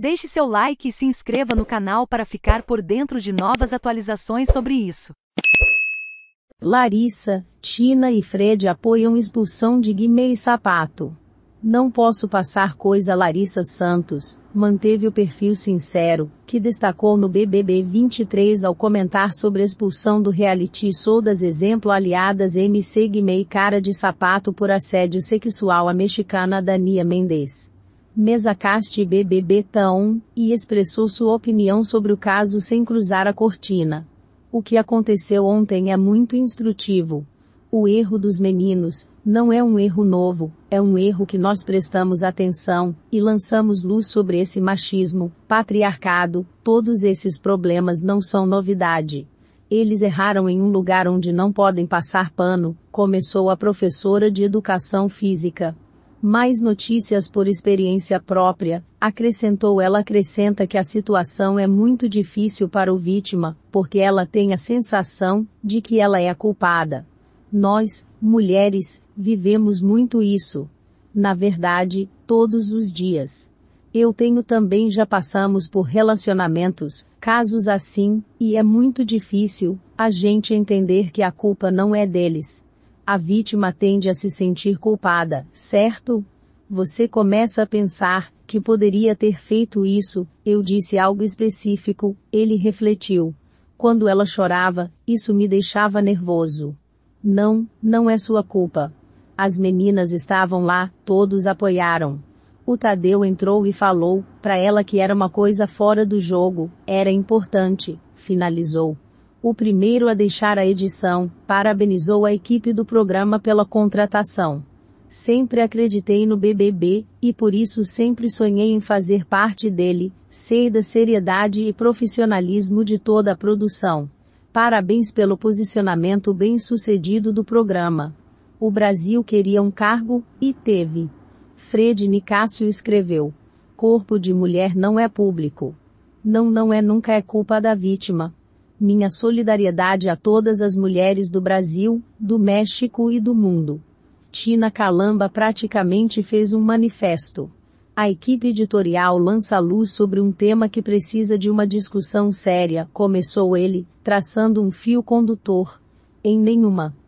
Deixe seu like e se inscreva no canal para ficar por dentro de novas atualizações sobre isso. Larissa, Tina e Fred apoiam expulsão de Guimê e Sapato. Não posso passar coisa Larissa Santos, manteve o perfil sincero, que destacou no BBB 23 ao comentar sobre a expulsão do reality show das exemplo aliadas MC Guimê e Cara de Sapato por assédio sexual à mexicana Dania Mendes. Mesacast e BBB Taon, e expressou sua opinião sobre o caso sem cruzar a cortina. O que aconteceu ontem é muito instrutivo. O erro dos meninos, não é um erro novo, é um erro que nós prestamos atenção, e lançamos luz sobre esse machismo, patriarcado, todos esses problemas não são novidade. Eles erraram em um lugar onde não podem passar pano, começou a professora de educação física mais notícias por experiência própria, acrescentou ela acrescenta que a situação é muito difícil para o vítima, porque ela tem a sensação de que ela é a culpada. Nós, mulheres, vivemos muito isso. Na verdade, todos os dias. Eu tenho também já passamos por relacionamentos, casos assim, e é muito difícil a gente entender que a culpa não é deles a vítima tende a se sentir culpada, certo? Você começa a pensar que poderia ter feito isso, eu disse algo específico, ele refletiu. Quando ela chorava, isso me deixava nervoso. Não, não é sua culpa. As meninas estavam lá, todos apoiaram. O Tadeu entrou e falou para ela que era uma coisa fora do jogo, era importante, finalizou o primeiro a deixar a edição, parabenizou a equipe do programa pela contratação. Sempre acreditei no BBB, e por isso sempre sonhei em fazer parte dele, sei da seriedade e profissionalismo de toda a produção. Parabéns pelo posicionamento bem sucedido do programa. O Brasil queria um cargo, e teve. Fred Nicásio escreveu. Corpo de mulher não é público. Não não é nunca é culpa da vítima, minha solidariedade a todas as mulheres do Brasil, do México e do mundo. Tina Calamba praticamente fez um manifesto. A equipe editorial lança luz sobre um tema que precisa de uma discussão séria, começou ele, traçando um fio condutor. Em nenhuma